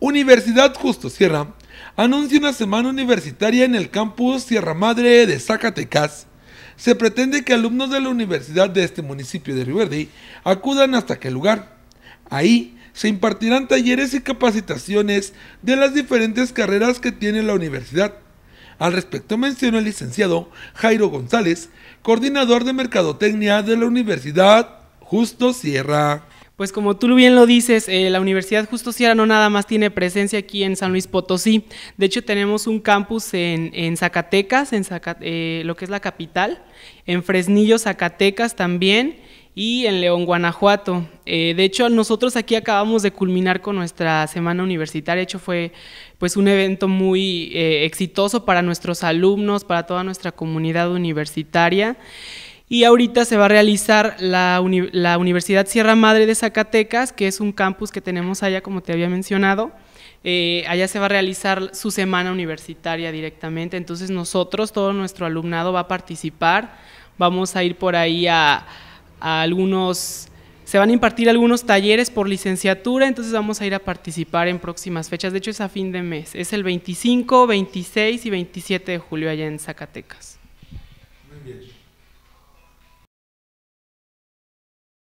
Universidad Justo Sierra anuncia una semana universitaria en el campus Sierra Madre de Zacatecas. Se pretende que alumnos de la universidad de este municipio de Riverde acudan hasta aquel lugar. Ahí se impartirán talleres y capacitaciones de las diferentes carreras que tiene la universidad. Al respecto mencionó el licenciado Jairo González, coordinador de Mercadotecnia de la Universidad Justo Sierra. Pues como tú bien lo dices, eh, la Universidad Justo Sierra no nada más tiene presencia aquí en San Luis Potosí, de hecho tenemos un campus en, Zacatecas, en eh, lo que es la capital, en Fresnillo, Zacatecas también, y en León, Guanajuato. Eh, de hecho, nosotros aquí acabamos de culminar con nuestra semana universitaria. De hecho, fue pues un evento muy exitoso para nuestros alumnos, para toda nuestra comunidad universitaria. Y ahorita se va a realizar la, Universidad Sierra Madre de Zacatecas, que es un campus que tenemos allá, como te había mencionado. Eh, allá se va a realizar su semana universitaria directamente, entonces nosotros, todo nuestro alumnado va a participar, vamos a ir por ahí a, algunos, se van a impartir algunos talleres por licenciatura, entonces vamos a ir a participar en próximas fechas, de hecho es a fin de mes, es el 25, 26 y 27 de julio allá en Zacatecas.